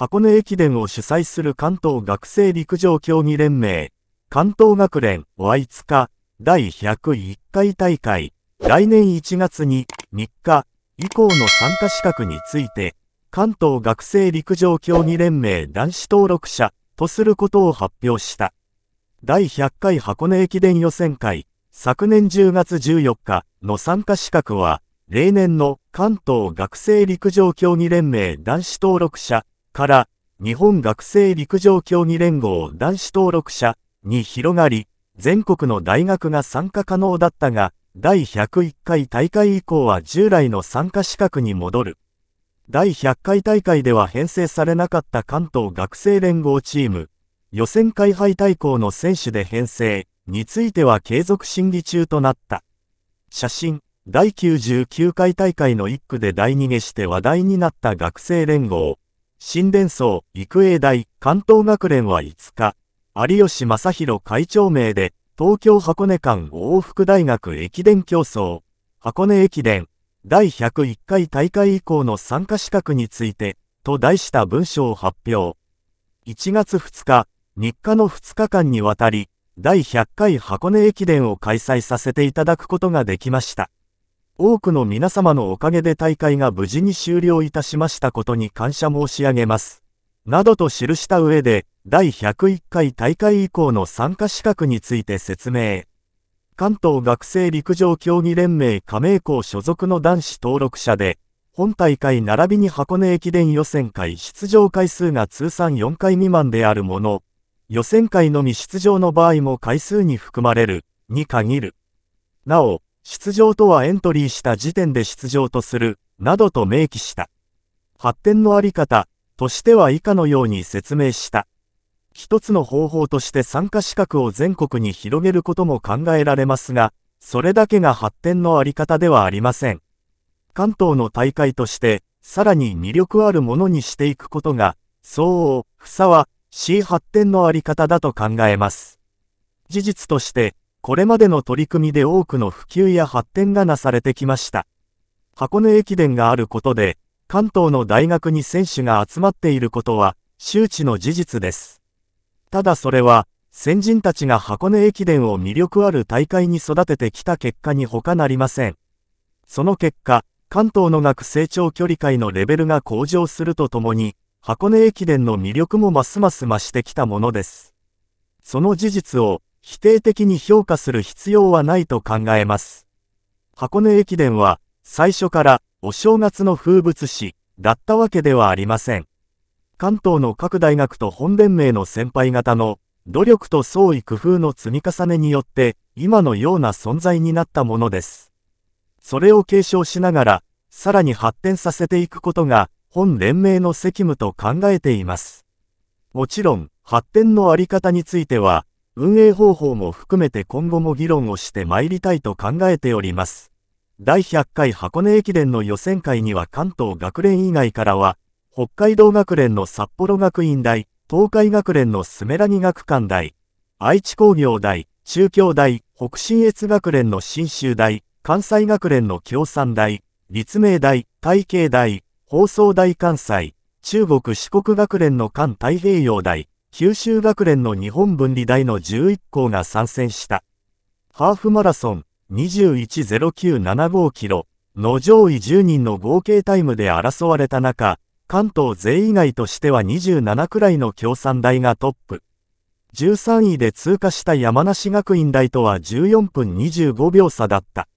箱根駅伝を主催する関東学生陸上競技連盟、関東学連いつ日第101回大会、来年1月に3日以降の参加資格について、関東学生陸上競技連盟男子登録者とすることを発表した。第100回箱根駅伝予選会、昨年10月14日の参加資格は、例年の関東学生陸上競技連盟男子登録者から日本学生陸上競技連合男子登録者に広がり、全国の大学が参加可能だったが、第101回大会以降は従来の参加資格に戻る。第100回大会では編成されなかった関東学生連合チーム、予選会敗対抗の選手で編成については継続審議中となった。写真、第99回大会の1区で大逃げして話題になった学生連合。新伝層、育英大関東学連は5日、有吉正弘会長名で、東京箱根間往復大学駅伝競争、箱根駅伝、第101回大会以降の参加資格について、と題した文書を発表。1月2日、日課の2日間にわたり、第100回箱根駅伝を開催させていただくことができました。多くの皆様のおかげで大会が無事に終了いたしましたことに感謝申し上げます。などと記した上で、第101回大会以降の参加資格について説明。関東学生陸上競技連盟加盟校所属の男子登録者で、本大会並びに箱根駅伝予選会出場回数が通算4回未満であるもの、予選会のみ出場の場合も回数に含まれる、に限る。なお、出場とはエントリーした時点で出場とする、などと明記した。発展のあり方としては以下のように説明した。一つの方法として参加資格を全国に広げることも考えられますが、それだけが発展のあり方ではありません。関東の大会として、さらに魅力あるものにしていくことが、相応、ふさわ、しい発展のあり方だと考えます。事実として、これまでの取り組みで多くの普及や発展がなされてきました。箱根駅伝があることで、関東の大学に選手が集まっていることは、周知の事実です。ただそれは、先人たちが箱根駅伝を魅力ある大会に育ててきた結果に他なりません。その結果、関東の学成長距離界のレベルが向上するとともに、箱根駅伝の魅力もますます増してきたものです。その事実を、否定的に評価する必要はないと考えます。箱根駅伝は、最初からお正月の風物詩だったわけではありません。関東の各大学と本連盟の先輩方の努力と創意工夫の積み重ねによって今のような存在になったものです。それを継承しながらさらに発展させていくことが本連盟の責務と考えています。もちろん発展のあり方については運営方法も含めて今後も議論をして参りたいと考えております。第100回箱根駅伝の予選会には関東学連以外からは、北海道学連の札幌学院大、東海学連のスメラニ学館大、愛知工業大、中京大、北信越学連の新州大、関西学連の共産大、立命大、体系大、放送大関西、中国四国学連の関太平洋大、九州学連の日本分離大の11校が参戦した。ハーフマラソン210975キロの上位10人の合計タイムで争われた中、関東勢以外としては27くらいの共産大がトップ。13位で通過した山梨学院大とは14分25秒差だった。